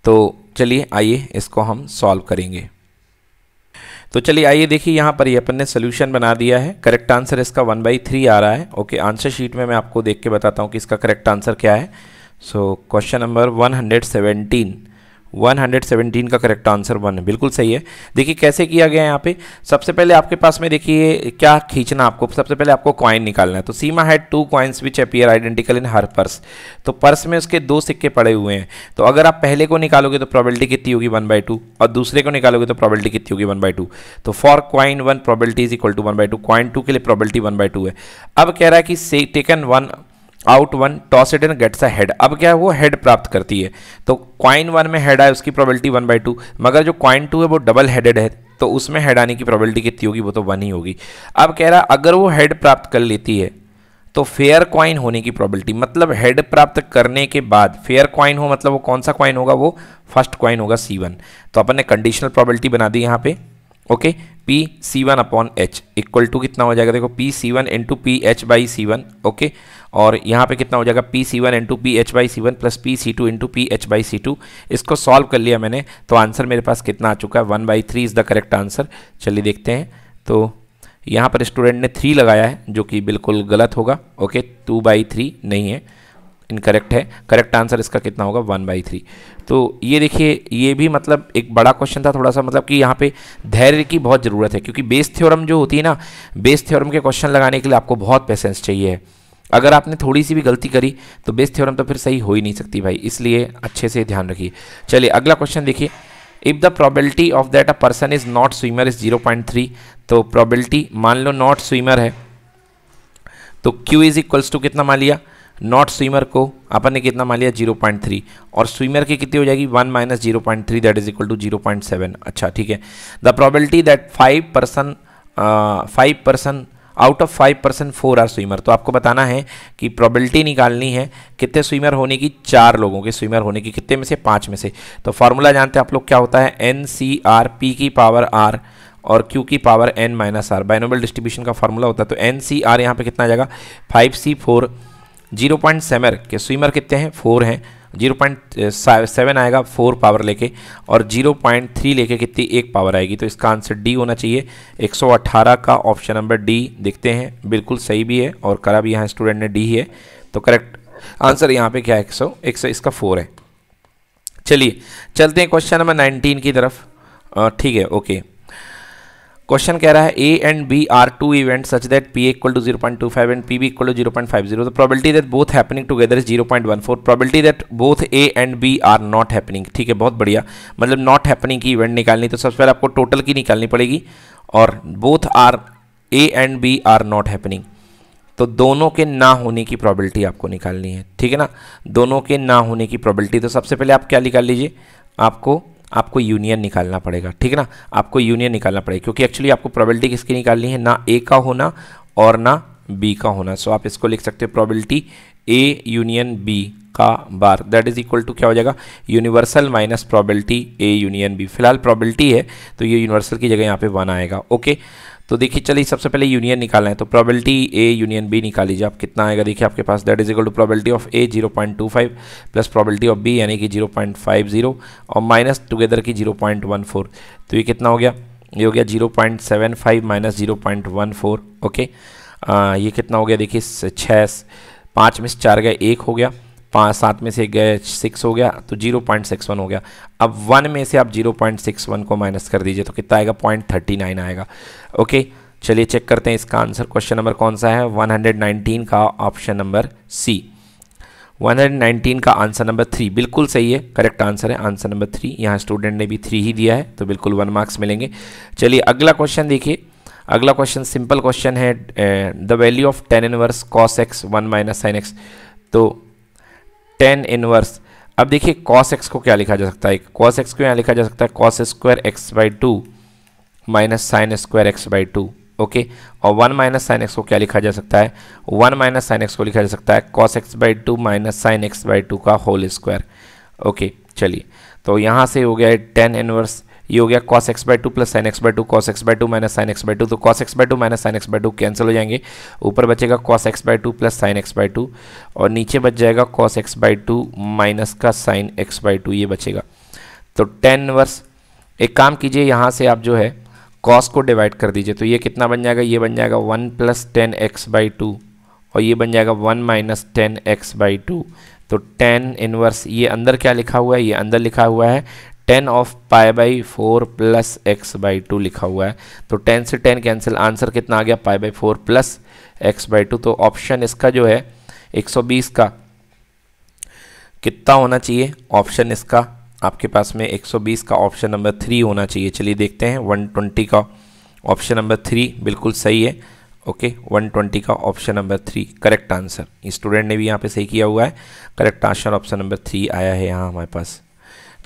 तो चलिए आइए इसको हम सॉल्व करेंगे तो चलिए आइए देखिए यहाँ पर ये अपन ने सोल्यूशन बना दिया है करेक्ट आंसर इसका वन बाई थ्री आ रहा है ओके आंसर शीट में मैं आपको देख के बताता हूँ कि इसका करेक्ट आंसर क्या है so question number one hundred seventeen 117 का करेक्ट आंसर वन है बिल्कुल सही है देखिए कैसे किया गया है यहाँ पे सबसे पहले आपके पास में देखिए क्या खींचना आपको सबसे पहले आपको कॉइन निकालना है तो Seema had two coins which appear identical in her purse तो पर्स में उसके दो सिक्के पड़े हुए हैं तो अगर आप पहले को निकालोगे तो प्रॉबिलिटी कितनी होगी वन बाई टू और दूसरे को निकालोगे तो प्रॉबिलिटी कितनी होगी वन बाई टू तो for coin one probability is equal to one by two coin two के लिए प्रॉबिलिटी वन बाई टू है अब कह रहा है कि से taken one out one toss it in gets a head अब क्या है वो हेड प्राप्त करती है तो क्वाइन वन में हेड आए उसकी प्रॉबिलिटी वन बाई टू मगर जो क्वाइन टू है वो डबल हेडेड है तो उसमें हेड आने की प्रॉबिलिटी कितनी होगी वो तो वन ही होगी अब कह रहा अगर वो हेड प्राप्त कर लेती है तो फेयर क्वाइन होने की प्रॉबिलिटी मतलब हेड प्राप्त करने के बाद फेयर क्वाइन हो मतलब वो कौन सा क्वाइन होगा वो फर्स्ट क्वाइन होगा सी वन तो अपन ने कंडीशनल प्रॉबिलिटी बना दी यहाँ पे okay P C one upon H equal to कितना हो जाएगा देखो P C one into P H by C one okay और यहाँ पे कितना हो जाएगा P C one into P H by C one plus P C two into P H by C two इसको सॉल्व कर लिया मैंने तो आंसर मेरे पास कितना आ चुका है one by three is the correct answer चलिए देखते हैं तो यहाँ पर स्टूडेंट ने थ्री लगाया है जो कि बिल्कुल गलत होगा ओके टू बाई थ्री नहीं है इनकरेक्ट है करेक्ट आंसर इसका कितना होगा वन बाई थ्री तो ये देखिए ये भी मतलब एक बड़ा क्वेश्चन था थोड़ा सा मतलब कि यहाँ पे धैर्य की बहुत ज़रूरत है क्योंकि बेस थ्योरम जो होती है ना बेस थ्योरम के क्वेश्चन लगाने के लिए आपको बहुत पेशेंस चाहिए अगर आपने थोड़ी सी भी गलती करी तो बेस थ्योरम तो फिर सही हो ही नहीं सकती भाई इसलिए अच्छे से ध्यान रखिए चलिए अगला क्वेश्चन देखिए if the probability of that a person is not swimmer is zero point three तो प्रॉबिलिटी मान लो नॉट स्विमर है तो Q इज इक्वल्स टू कितना मान लिया नॉट स्विमर को अपन ने कितना मान लिया जीरो पॉइंट थ्री और स्विमर की कितनी हो जाएगी one minus zero point three that is equal to zero point seven अच्छा ठीक है the probability that five person five person out of five percent four are swimmer तो आपको बताना है कि प्रॉबिलिटी निकालनी है कितने स्विमर होने की चार लोगों के स्विमर होने की कितने में से पाँच में से तो फार्मूला जानते हैं आप लोग क्या होता है एन सी आर पी की पावर आर और क्यू की power N minus r binomial distribution का फार्मूला होता है तो एन सी आर यहाँ पर कितना आ जाएगा five C four zero point seven के स्विमर कितने हैं फोर हैं जीरो पॉइंट सेवन आएगा फोर पावर लेके और जीरो पॉइंट थ्री लेके कितनी एक पावर आएगी तो इसका आंसर डी होना चाहिए एक सौ अट्ठारह का ऑप्शन नंबर डी देखते हैं बिल्कुल सही भी है और करा भी यहाँ स्टूडेंट ने डी है तो करेक्ट आंसर यहाँ पे क्या है एक सौ एक सौ इसका फोर है चलिए चलते हैं क्वेश्चन नंबर नाइनटीन की तरफ ठीक है ओके क्वेश्चन कह रहा है A and B are two event such that P equal to zero point two five and P B equal to zero point five zero probability that both happening together is zero point one four probability that both A and B are not happening ठीक है बहुत बढ़िया मतलब not happening की event निकालनी तो सबसे पहले आपको टोटल की निकालनी पड़ेगी और both are A and B are not happening तो दोनों के ना होने की प्रॉबिलिटी आपको निकालनी है ठीक है ना दोनों के ना होने की प्रॉबिलिटी तो सबसे पहले आप क्या निकाल लीजिए आपको आपको यूनियन निकालना पड़ेगा ठीक है ना आपको यूनियन निकालना पड़ेगा क्योंकि एक्चुअली आपको प्रोबेबिलिटी किसकी निकालनी है ना ए का होना और ना बी का होना सो so, आप इसको लिख सकते हो प्रोबेबिलिटी ए यूनियन बी का bar that is equal to क्या हो जाएगा universal minus probability A union B फिलहाल प्रॉबिलिटी है तो ये यूनिवर्सल की जगह यहाँ पे वन आएगा ओके okay? तो देखिए चलिए सबसे पहले यूनियन निकालना है तो प्रोबेबिलिटी ए यूनियन बी निकाल लीजिए आप कितना आएगा देखिए आपके पास that is equal to probability of A zero point two five plus probability of B यानी कि जीरो पॉइंट फाइव जीरो और माइनस टुगेदर की जीरो पॉइंट वन फोर तो ये कितना हो गया ये हो गया zero point seven five minus zero point one four okay ये कितना हो गया देखिए छः पाँच में से चार गया एक हो गया पाँच सात में से गए सिक्स हो गया तो जीरो पॉइंट सिक्स वन हो गया अब वन में से आप जीरो पॉइंट सिक्स वन को माइनस कर दीजिए तो कितना आएगा पॉइंट थर्टी नाइन आएगा ओके चलिए चेक करते हैं इसका आंसर क्वेश्चन नंबर कौन सा है वन हंड्रेड नाइनटीन का option number C one hundred nineteen का आंसर नंबर थ्री बिल्कुल सही है करेक्ट आंसर है आंसर नंबर थ्री यहाँ स्टूडेंट ने भी थ्री ही दिया है तो बिल्कुल वन मार्क्स मिलेंगे चलिए अगला क्वेश्चन देखिए अगला क्वेश्चन सिंपल क्वेश्चन है the value of tan inverse cos x one minus sine x तो टेन इनवर्स अब देखिए कॉस एक्स को क्या लिखा जा सकता है कॉस एक्स को यहाँ लिखा जा सकता है cos square x by two minus sine square x by two okay और वन माइनस साइन एक्स को क्या लिखा जा सकता है वन माइनस साइन एक्स को लिखा जा सकता है cos x by two minus sine x by two का होल स्क्वायर ओके चलिए तो यहाँ से हो गया है टेन इनवर्स ये हो गया cos x by two plus sine x by two cos x by two minus sine x by two तो cos x by two minus sine x by two cancel हो जाएंगे ऊपर बचेगा cos x by two plus sine x by two और नीचे बच जाएगा cos x by two minus का साइन एक्स बाय टू ये बचेगा तो टेन वर्स एक काम कीजिए यहाँ से आप जो है कॉस को डिवाइड कर दीजिए तो ये कितना बन जाएगा ये बन जाएगा one plus tan x by two और ये बन जाएगा one minus tan x by two तो टेन इनवर्स ये अंदर क्या लिखा हुआ है ये अंदर लिखा हुआ है tan of pi by four plus x by two लिखा हुआ है तो टेन से टेन कैंसिल आंसर कितना आ गया pi by four plus x by two तो ऑप्शन इसका जो है एक सौ बीस का कितना होना चाहिए ऑप्शन इसका आपके पास में एक सौ बीस का ऑप्शन नंबर थ्री होना चाहिए चलिए देखते हैं वन ट्वेंटी का ऑप्शन नंबर थ्री बिल्कुल सही है ओके वन ट्वेंटी का option number three correct answer student ने भी यहाँ पे सही किया हुआ है correct answer option number three आया है यहाँ हमारे पास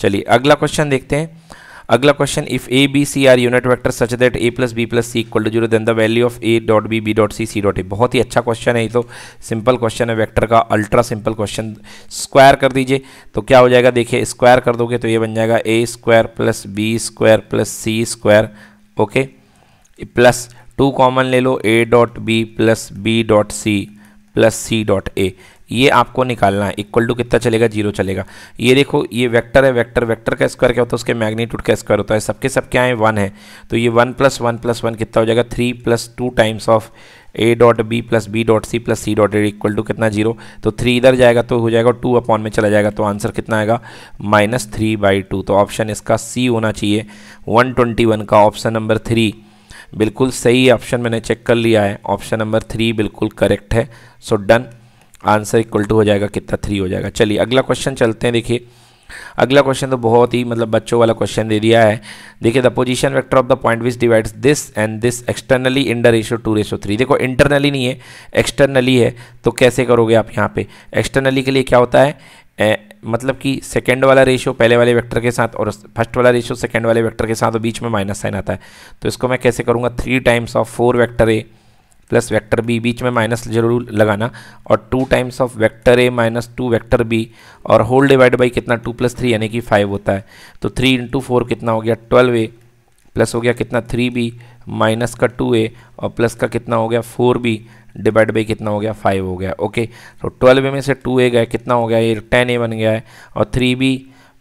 चलिए अगला क्वेश्चन देखते हैं अगला question if A B C are unit vector such that A plus B plus C equal to zero then the value of A dot B B dot C C dot A बहुत ही अच्छा question है ये तो simple question है vector का ultra simple question square कर दीजिए तो क्या हो जाएगा देखिए स्क्वायर कर दोगे तो ये बन जाएगा A square plus B square plus C square okay plus two common ले लो A dot B plus B dot C plus C dot A ये आपको निकालना है इक्वल टू कितना चलेगा जीरो चलेगा ये देखो ये वेक्टर है वेक्टर वेक्टर का स्क्वायर क्या होता है उसके मैग्नीट्यूड का स्क्वायर होता है सबके सब क्या है वन है तो ये one plus one plus one कितना हो जाएगा three plus two times of A dot B plus B dot C plus C dot A equal to कितना जीरो तो थ्री इधर जाएगा तो हो जाएगा टू अपॉन में चला जाएगा तो आंसर कितना आएगा माइनस थ्री बाई टू तो ऑप्शन इसका सी होना चाहिए वन ट्वेंटी वन का ऑप्शन नंबर थ्री बिल्कुल सही ऑप्शन मैंने चेक कर लिया है ऑप्शन नंबर थ्री बिल्कुल करेक्ट है so so done answer equal to हो जाएगा कितना थ्री हो जाएगा चलिए अगला क्वेश्चन चलते हैं देखिए अगला क्वेश्चन तो बहुत ही मतलब बच्चों वाला क्वेश्चन दे दिया है देखिए the position vector of the point which divides this and this externally in the ratio two ratio three देखो इंटरनली नहीं है एक्सटर्नली है तो कैसे करोगे आप यहाँ पे एक्सटर्नली के लिए क्या होता है ए, मतलब कि सेकेंड वाला रेशो पहले वाले वैक्टर के साथ और फर्स्ट वाला रेशो सेकेंड वाले वैक्टर के साथ और बीच में माइनस साइन आता है तो इसको मैं कैसे करूँगा three times of four vector A plus vector B बीच में माइनस जरूर लगाना और two times of vector A minus two vector B और होल डिवाइड बाई कितना टू प्लस थ्री यानी कि फाइव होता है तो थ्री इंटू फोर कितना हो गया ट्वेल्व ए प्लस हो गया कितना थ्री बी माइनस का टू ए और प्लस का कितना हो गया फोर बी डिवाइड बाई कितना हो गया फाइव हो गया ओके तो ट्वेल्व ए में से टू ए गए कितना हो गया ये टेन ए बन गया है और three B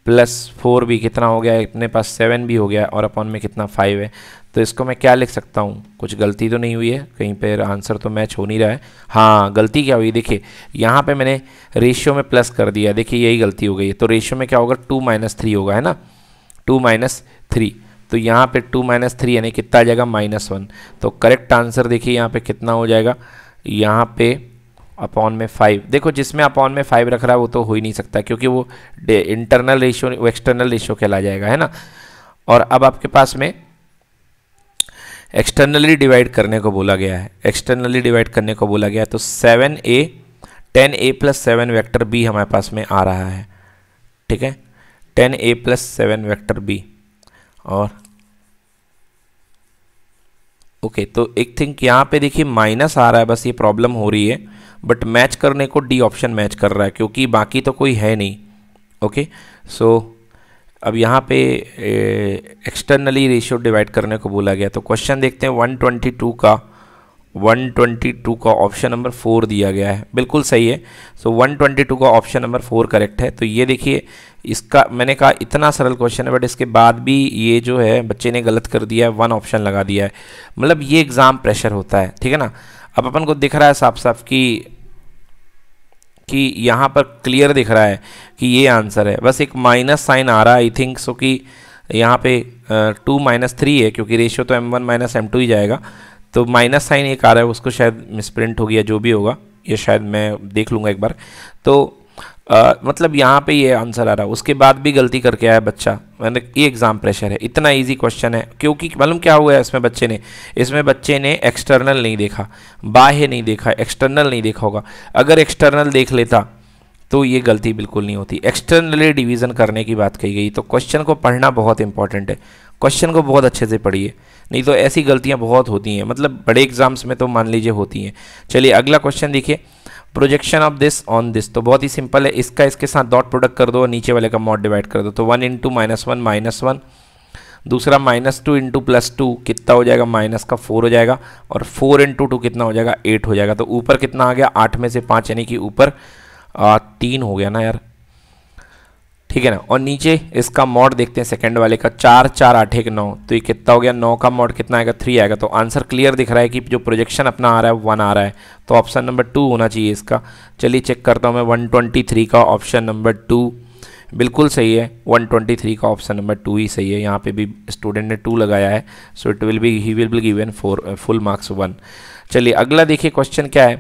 plus four B कितना हो गया है अपने पास सेवन भी हो गया और अपॉन में कितना फाइव है तो इसको मैं क्या लिख सकता हूँ कुछ गलती तो नहीं हुई है कहीं पर आंसर तो मैच हो नहीं रहा है हाँ गलती क्या हुई देखिए यहाँ पे मैंने रेशियो में प्लस कर दिया देखिए यही गलती हो गई है तो रेशियो में क्या होगा टू माइनस थ्री होगा है ना टू माइनस थ्री तो यहाँ पे टू माइनस थ्री यानी कितना आ जाएगा माइनस वन तो करेक्ट आंसर देखिए यहाँ पर कितना हो जाएगा यहाँ पर अपॉन में फाइव देखो जिसमें अपॉन में फाइव रख रहा है वो तो हो ही नहीं सकता क्योंकि वो इंटरनल रेशियो एक्सटर्नल रेशियो कहला जाएगा है ना और अब आपके पास में एक्सटर्नली डिवाइड करने को बोला गया है एक्सटर्नली डिवाइड करने को बोला गया है तो seven A ten A plus seven vector B हमारे पास में आ रहा है ठीक है ten A plus seven vector B और ओके okay, तो एक थिंक यहाँ पे देखिए माइनस आ रहा है बस ये प्रॉब्लम हो रही है बट मैच करने को डी ऑप्शन मैच कर रहा है क्योंकि बाकी तो कोई है नहीं ओके सो so, अब यहाँ पे एक्सटर्नली रेशियो डिवाइड करने को बोला गया तो क्वेश्चन देखते हैं 122 का 122 का ऑप्शन नंबर फोर दिया गया है बिल्कुल सही है सो so, 122 का ऑप्शन नंबर फोर करेक्ट है तो ये देखिए इसका मैंने कहा इतना सरल क्वेश्चन है बट इसके बाद भी ये जो है बच्चे ने गलत कर दिया है वन ऑप्शन लगा दिया है मतलब ये एग्ज़ाम प्रेशर होता है ठीक है ना अब अपन को दिख रहा है साफ साफ कि कि यहाँ पर क्लियर दिख रहा है कि ये आंसर है बस एक माइनस साइन आ रहा है आई थिंक सो कि यहाँ पे टू माइनस थ्री है क्योंकि रेशियो तो M one minus M two ही जाएगा तो माइनस साइन एक आ रहा है उसको शायद मिसप्रिंट हो गया जो भी होगा ये शायद मैं देख लूँगा एक बार तो आ, मतलब यहाँ पे ये आंसर आ रहा है उसके बाद भी गलती करके आया बच्चा मैंने ये एग्ज़ाम प्रेशर है इतना इजी क्वेश्चन है क्योंकि मालूम क्या हुआ है इसमें बच्चे ने इसमें बच्चे ने एक्सटर्नल नहीं देखा बाह्य नहीं देखा एक्सटर्नल नहीं देखा होगा अगर एक्सटर्नल देख लेता तो ये गलती बिल्कुल नहीं होती एक्सटर्नली डिवीज़न करने की बात कही गई तो क्वेश्चन को पढ़ना बहुत इंपॉर्टेंट है क्वेश्चन को बहुत अच्छे से पढ़िए नहीं तो ऐसी गलतियाँ बहुत होती हैं मतलब बड़े एग्ज़ाम्स में तो मान लीजिए होती हैं चलिए अगला क्वेश्चन देखिए projection of this on this तो बहुत ही सिंपल है इसका इसके साथ डॉट प्रोडक्ट कर दो और नीचे वाले का मॉड डिवाइड कर दो तो one into minus one minus one दूसरा minus two into plus two कितना हो जाएगा माइनस का फोर हो जाएगा और फोर इंटू टू कितना हो जाएगा एट हो जाएगा तो ऊपर कितना आ गया आठ में से पाँच यानी कि ऊपर तीन हो गया ना यार ठीक है ना और नीचे इसका मॉड देखते हैं सेकंड वाले का चार चार आठ एक नौ तो ये कितना हो गया नौ का मॉड कितना आएगा थ्री आएगा तो आंसर क्लियर दिख रहा है कि जो प्रोजेक्शन अपना आ रहा है वन आ रहा है तो ऑप्शन नंबर टू होना चाहिए इसका चलिए चेक करता हूँ मैं वन ट्वेंटी थ्री का ऑप्शन नंबर टू बिल्कुल सही है वन ट्वेंटी थ्री का ऑप्शन नंबर टू ही सही है यहाँ पर भी स्टूडेंट ने टू लगाया है so it will be he will be given four full marks one चलिए अगला देखिए क्वेश्चन क्या है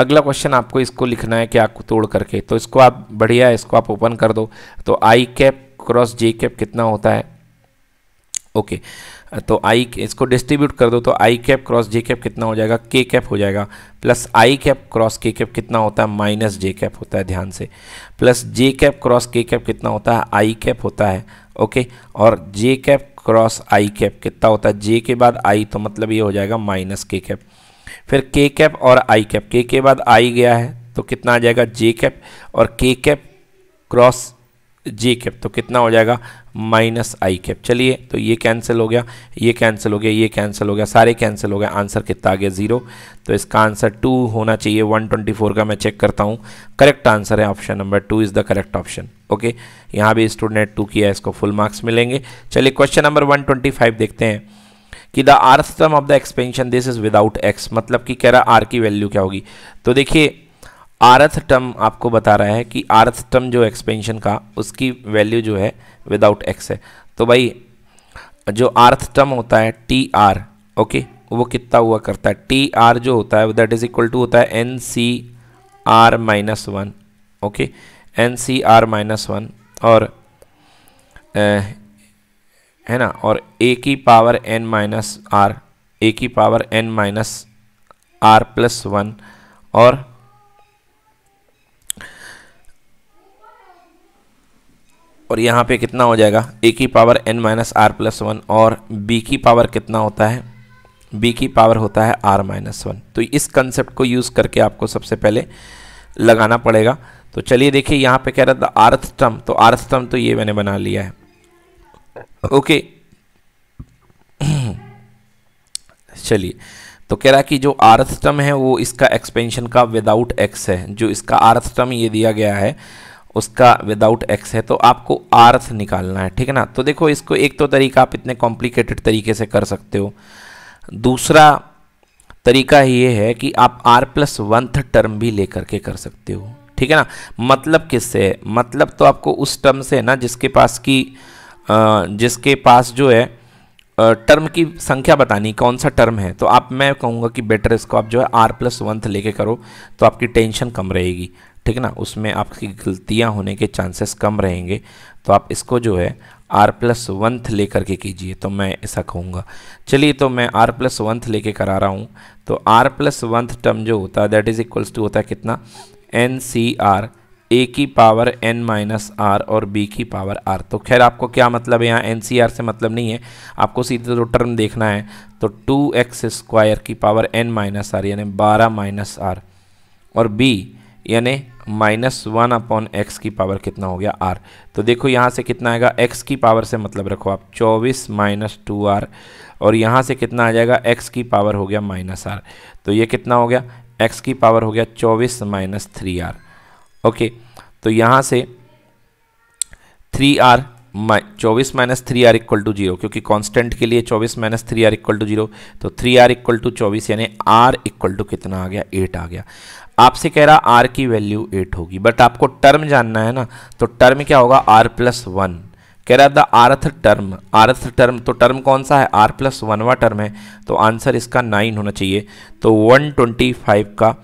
अगला क्वेश्चन आपको इसको लिखना है कि आपको तोड़ करके तो इसको आप बढ़िया इसको आप ओपन कर दो तो I cap cross J cap कितना होता है ओके तो आई इसको डिस्ट्रीब्यूट कर दो तो I cap cross J cap कितना हो जाएगा के कैप हो जाएगा plus I cap cross K cap कितना होता है माइनस जे कैप होता है ध्यान से plus J cap cross K cap कितना होता है आई कैप होता है ओके और J cap cross I cap कितना होता है जे के बाद आई तो मतलब ये हो जाएगा माइनस के कैप फिर के कैप और आई कैप के के बाद आई गया है तो कितना आ जाएगा जे कैप और के कैप क्रॉस जे कैप तो कितना हो जाएगा माइनस आई कैप चलिए तो ये कैंसिल हो गया ये कैंसिल हो गया ये कैंसिल हो गया सारे कैंसिल हो गया आंसर कितना आ गया ज़ीरो तो इसका आंसर टू होना चाहिए 124 का मैं चेक करता हूँ करेक्ट आंसर है option number two is the correct option okay यहाँ भी स्टूडेंट टू किया इसको फुल मार्क्स मिलेंगे चलिए क्वेश्चन नंबर वन देखते हैं कि the R sum of the expansion this is without X मतलब कि कह रहा आर की वैल्यू क्या होगी तो देखिए आरथ टर्म आपको बता रहा है कि आरथ टर्म जो एक्सपेंशन का उसकी वैल्यू जो है विदाउट एक्स है तो भाई जो आर्थ टर्म होता है टी आर ओके वो कितना हुआ करता है टी आर जो होता है दैट इज इक्वल टू होता है N C R minus one okay N C R minus one और है ना और ए की power N minus R A की power N minus R plus one और और यहाँ पे कितना हो जाएगा ए की power N minus R plus one और बी की पावर कितना होता है बी की पावर होता है आर माइनस वन तो इस कंसेप्ट को यूज़ करके आपको सबसे पहले लगाना पड़ेगा तो चलिए देखिए यहाँ पे कह रहा था आर्थ टर्म तो आर्थ टर्म तो ये मैंने बना लिया है ओके चलिए तो कह रहा कि जो आर्थ टर्म है वो इसका एक्सपेंशन का विदाउट एक्स है जो इसका आर्थ टर्म ये दिया गया है उसका विदाउट एक्स है तो आपको आर्थ निकालना है ठीक है ना तो देखो इसको एक तो तरीका आप इतने कॉम्प्लिकेटेड तरीके से कर सकते हो दूसरा तरीका ये है कि आप आर प्लस वंथ टर्म भी लेकर के कर सकते हो ठीक है ना मतलब किससे है मतलब तो आपको उस टर्म से है ना जिसके पास की जिसके पास जो है टर्म की संख्या बतानी कौन सा टर्म है तो आप मैं कहूँगा कि बेटर इसको आप जो है आर प्लस वंथ लेके करो तो आपकी टेंशन कम रहेगी ठीक है ना उसमें आपकी गलतियाँ होने के चांसेस कम रहेंगे तो आप इसको जो है आर प्लस वंथ ले करके कीजिए तो मैं ऐसा कहूँगा चलिए तो मैं आर प्लस वंथ लेके करा रहा हूँ तो आर प्लस वंथ टर्म जो होता है दैट इज़ इक्वल्स टू होता है कितना एन सी आर ए की पावर एन माइनस आर और बी की पावर आर तो खैर आपको क्या मतलब है यहाँ एन सी आर से मतलब नहीं है आपको सीधे तो टर्म देखना है तो टू एक्स स्क्वायर की पावर एन माइनस आर यानी बारह माइनस आर और बी यानी माइनस वन अपॉन एक्स की पावर कितना हो गया आर तो देखो यहाँ से कितना आएगा एक्स की पावर से मतलब रखो आप चौबीस माइनस टू आर और यहाँ से कितना आ जाएगा एक्स की पावर हो गया माइनस आर तो ये कितना हो गया एक्स की पावर हो गया चौबीस माइनस थ्री आर ओके तो यहाँ से थ्री आर चौबीस minus three R equal to zero क्योंकि कांस्टेंट के लिए चौबीस minus three R equal to zero तो थ्री आर इक्वल टू चौबीस यानी आर इक्वल टू कितना आ गया एट आ गया आपसे कह रहा आर की वैल्यू एट होगी बट आपको टर्म जानना है ना तो टर्म क्या होगा आर प्लस वन कह रहा था आरथ टर्म आरथ टर्म तो टर्म कौन सा है आर प्लस वनवा टर्म है तो आंसर इसका नाइन होना चाहिए तो वन ट्वेंटी फाइव का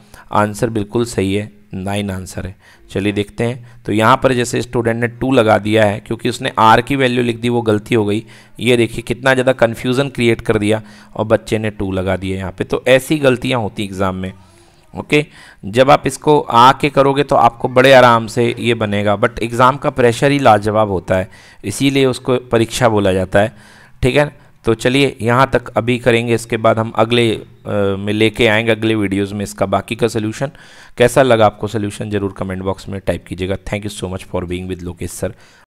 आंसर बिल्कुल सही है नाइन आंसर है चलिए देखते हैं तो यहाँ पर जैसे स्टूडेंट ने टू लगा दिया है क्योंकि उसने आर की वैल्यू लिख दी वो गलती हो गई ये देखिए कितना ज़्यादा कन्फ्यूज़न क्रिएट कर दिया और बच्चे ने टू लगा दिया यहाँ पर तो ऐसी गलतियाँ होती एग्ज़ाम में ओके जब आप इसको आके करोगे तो आपको बड़े आराम से ये बनेगा बट एग्ज़ाम का प्रेशर ही लाजवाब होता है इसीलिए उसको परीक्षा बोला जाता है ठीक है तो चलिए यहाँ तक अभी करेंगे इसके बाद हम अगले आ, में लेके आएंगे अगले वीडियोज़ में इसका बाकी का सोल्यूशन कैसा लगा आपको सोल्यूशन ज़रूर कमेंट बॉक्स में टाइप कीजिएगा thank you so much for being with Lokesh sir